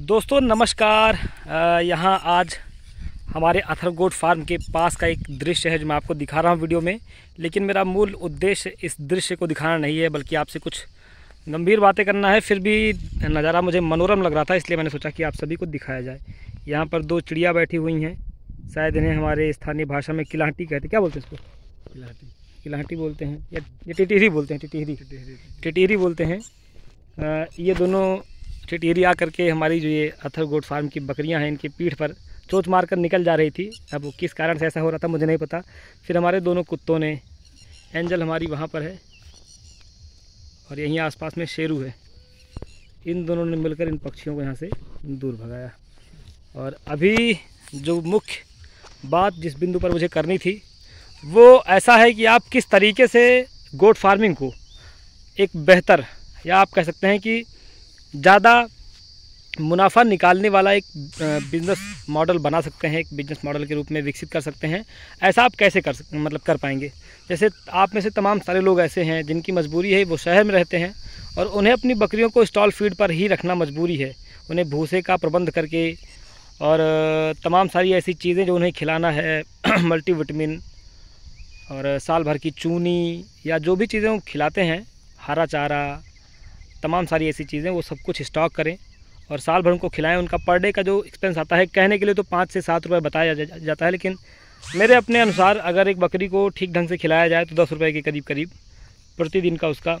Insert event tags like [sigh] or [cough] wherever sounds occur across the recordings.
दोस्तों नमस्कार यहाँ आज हमारे अथरगोट फार्म के पास का एक दृश्य है जो मैं आपको दिखा रहा हूँ वीडियो में लेकिन मेरा मूल उद्देश्य इस दृश्य को दिखाना नहीं है बल्कि आपसे कुछ गंभीर बातें करना है फिर भी नज़ारा मुझे मनोरम लग रहा था इसलिए मैंने सोचा कि आप सभी को दिखाया जाए यहाँ पर दो चिड़िया बैठी हुई हैं शायद इन्हें हमारे स्थानीय भाषा में किलाहटी कहते हैं क्या बोलते हैं इसको किलाहटी किलाहटी बोलते हैं या टिटिहरी बोलते हैं टिटिहरी टिटिहरी बोलते हैं ये दोनों एरिया करके हमारी जो ये अथर गोट फार्म की बकरियां हैं इनके पीठ पर चोच मार कर निकल जा रही थी अब किस कारण से ऐसा हो रहा था मुझे नहीं पता फिर हमारे दोनों कुत्तों ने एंजल हमारी वहाँ पर है और यहीं आसपास में शेरू है इन दोनों ने मिलकर इन पक्षियों को यहाँ से दूर भगाया और अभी जो मुख्य बात जिस बिंदु पर मुझे करनी थी वो ऐसा है कि आप किस तरीके से गोट फार्मिंग को एक बेहतर या आप कह सकते हैं कि ज़्यादा मुनाफा निकालने वाला एक बिज़नेस मॉडल बना सकते हैं एक बिज़नेस मॉडल के रूप में विकसित कर सकते हैं ऐसा आप कैसे कर मतलब कर पाएंगे जैसे आप में से तमाम सारे लोग ऐसे हैं जिनकी मजबूरी है वो शहर में रहते हैं और उन्हें अपनी बकरियों को स्टॉल फीड पर ही रखना मजबूरी है उन्हें भूसे का प्रबंध करके और तमाम सारी ऐसी चीज़ें जो उन्हें खिलाना है मल्टीविटमिन [clears throat] और साल भर की चूनी या जो भी चीज़ें वो खिलाते हैं हरा चारा तमाम सारी ऐसी चीज़ें वो सब कुछ स्टॉक करें और साल भर उनको खिलाएं उनका पर डे का जो एक्सपेंस आता है कहने के लिए तो पाँच से सात रुपये बताया जा, जा, जाता है लेकिन मेरे अपने अनुसार अगर एक बकरी को ठीक ढंग से खिलाया जाए तो दस रुपये के करीब करीब प्रतिदिन का उसका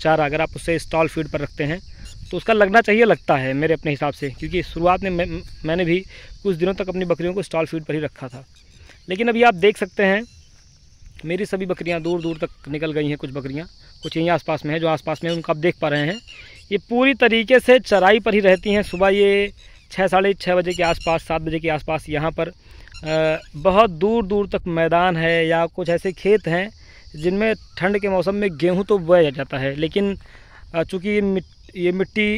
चारा अगर आप उससे स्टॉल फीड पर रखते हैं तो उसका लगना चाहिए लगता है मेरे अपने हिसाब से क्योंकि शुरुआत में मैंने भी कुछ दिनों तक अपनी बकरियों को स्टॉल फीड पर ही रखा था लेकिन अभी आप देख सकते हैं मेरी सभी बकरियां दूर दूर तक निकल गई हैं कुछ बकरियां कुछ यहीं आसपास में है जो आसपास में उनको आप देख पा रहे हैं ये पूरी तरीके से चराई पर ही रहती हैं सुबह ये छः साढ़े छः बजे के आसपास सात बजे के आसपास यहाँ पर बहुत दूर दूर तक मैदान है या कुछ ऐसे खेत हैं जिनमें ठंड के मौसम में गेहूँ तो बोया जाता है लेकिन चूँकि ये मिट, ये मिट्टी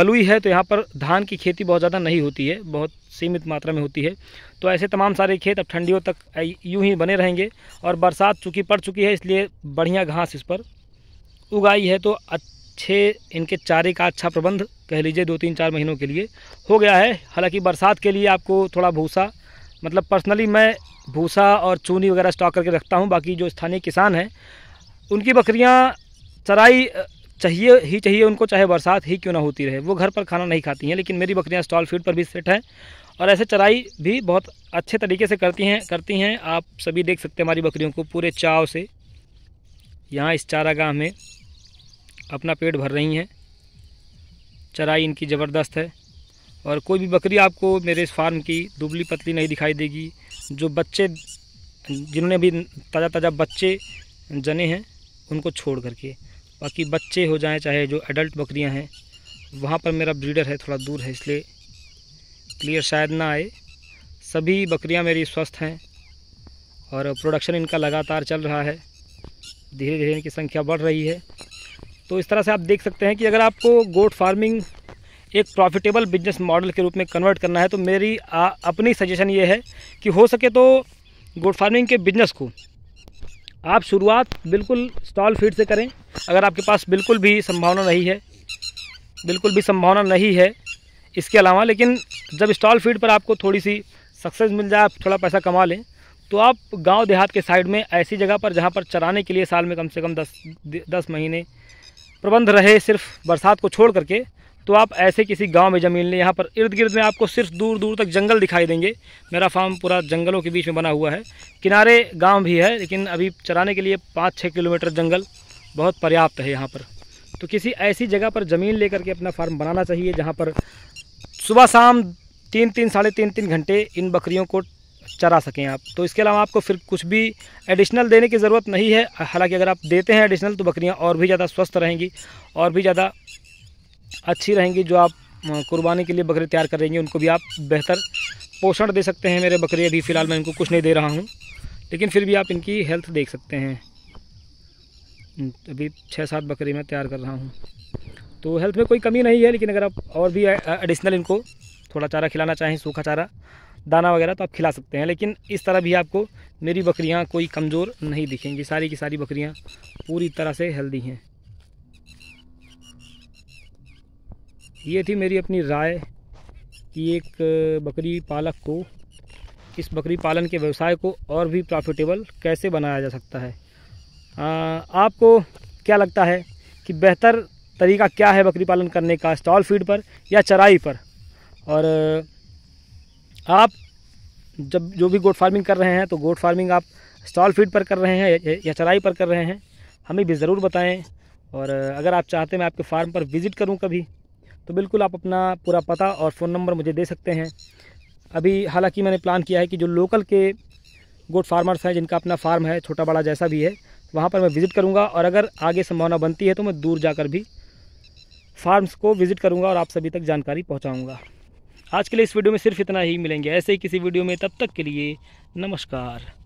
बलुई है तो यहाँ पर धान की खेती बहुत ज़्यादा नहीं होती है बहुत सीमित मात्रा में होती है तो ऐसे तमाम सारे खेत अब ठंडियों तक यूं ही बने रहेंगे और बरसात चूँकि पड़ चुकी है इसलिए बढ़िया घास इस पर उगाई है तो अच्छे इनके चारे का अच्छा प्रबंध कह लीजिए दो तीन चार महीनों के लिए हो गया है हालांकि बरसात के लिए आपको थोड़ा भूसा मतलब पर्सनली मैं भूसा और चूनी वगैरह स्टॉक करके रखता हूँ बाकी जो स्थानीय किसान हैं उनकी बकरियाँ चराई चाहिए ही चाहिए उनको चाहे बरसात ही क्यों ना होती रहे वो घर पर खाना नहीं खाती हैं लेकिन मेरी बकरियाँ स्टॉल फीड पर भी सेट हैं और ऐसे चराई भी बहुत अच्छे तरीके से करती हैं करती हैं आप सभी देख सकते हैं हमारी बकरियों को पूरे चाव से यहाँ इस चारागाह में अपना पेट भर रही हैं चराई इनकी ज़बरदस्त है और कोई भी बकरी आपको मेरे इस फार्म की दुबली पतली नहीं दिखाई देगी जो बच्चे जिन्होंने अभी ताज़ा ताज़ा बच्चे जने हैं उनको छोड़ करके बाकी बच्चे हो जाएं चाहे जो एडल्ट बकरियां हैं वहाँ पर मेरा ब्रीडर है थोड़ा दूर है इसलिए क्लियर शायद ना आए सभी बकरियां मेरी स्वस्थ हैं और प्रोडक्शन इनका लगातार चल रहा है धीरे धीरे इनकी संख्या बढ़ रही है तो इस तरह से आप देख सकते हैं कि अगर आपको गोट फार्मिंग एक प्रॉफिटेबल बिजनेस मॉडल के रूप में कन्वर्ट करना है तो मेरी आ, अपनी सजेशन ये है कि हो सके तो गोट फार्मिंग के बिजनेस को आप शुरुआत बिल्कुल स्टॉल फीड से करें अगर आपके पास बिल्कुल भी संभावना नहीं है बिल्कुल भी संभावना नहीं है इसके अलावा लेकिन जब स्टॉल फीड पर आपको थोड़ी सी सक्सेस मिल जाए आप थोड़ा पैसा कमा लें तो आप गांव देहात के साइड में ऐसी जगह पर जहां पर चराने के लिए साल में कम से कम दस दस महीने प्रबंध रहे सिर्फ बरसात को छोड़ करके तो आप ऐसे किसी गांव में ज़मीन लें यहाँ पर इर्द गिर्द में आपको सिर्फ दूर दूर तक जंगल दिखाई देंगे मेरा फार्म पूरा जंगलों के बीच में बना हुआ है किनारे गांव भी है लेकिन अभी चराने के लिए पाँच छः किलोमीटर जंगल बहुत पर्याप्त है यहाँ पर तो किसी ऐसी जगह पर ज़मीन ले करके अपना फार्म बनाना चाहिए जहाँ पर सुबह शाम तीन तीन साढ़े तीन तीन घंटे इन बकरियों को चरा सकें आप तो इसके अलावा आपको फिर कुछ भी एडिशनल देने की ज़रूरत नहीं है हालांकि अगर आप देते हैं एडिशनल तो बकरियां और भी ज़्यादा स्वस्थ रहेंगी और भी ज़्यादा अच्छी रहेंगी जो आप कुर्बानी के लिए बकरे तैयार करेंगे उनको भी आप बेहतर पोषण दे सकते हैं मेरे बकरे अभी फ़िलहाल मैं इनको कुछ नहीं दे रहा हूँ लेकिन फिर भी आप इनकी हेल्थ देख सकते हैं अभी छः सात बकरी मैं तैयार कर रहा हूँ तो हेल्थ में कोई कमी नहीं है लेकिन अगर आप और भी एडिशनल इनको थोड़ा चारा खिलाना चाहें सूखा चारा दाना वगैरह तो आप खिला सकते हैं लेकिन इस तरह भी आपको मेरी बकरियाँ कोई कमज़ोर नहीं दिखेंगी सारी की सारी बकरियाँ पूरी तरह से हेल्दी हैं ये थी मेरी अपनी राय कि एक बकरी पालक को इस बकरी पालन के व्यवसाय को और भी प्रॉफिटेबल कैसे बनाया जा सकता है आ, आपको क्या लगता है कि बेहतर तरीका क्या है बकरी पालन करने का स्टॉल फीड पर या चराई पर और आप जब जो भी गोट फार्मिंग कर रहे हैं तो गोट फार्मिंग आप स्टॉल फीड पर कर रहे हैं या चराई पर कर रहे हैं हमें भी ज़रूर बताएं और अगर आप चाहते मैं आपके फार्म पर विज़िट करूं कभी तो बिल्कुल आप अपना पूरा पता और फ़ोन नंबर मुझे दे सकते हैं अभी हालांकि मैंने प्लान किया है कि जो लोकल के गोट फार्मर्स हैं जिनका अपना फार्म है छोटा बड़ा जैसा भी है वहाँ पर मैं विज़िट करूँगा और अगर आगे संभावना बनती है तो मैं दूर जाकर भी फार्म्स को विज़िट करूँगा और आप सभी तक जानकारी पहुँचाऊँगा आज के लिए इस वीडियो में सिर्फ इतना ही मिलेंगे ऐसे ही किसी वीडियो में तब तक के लिए नमस्कार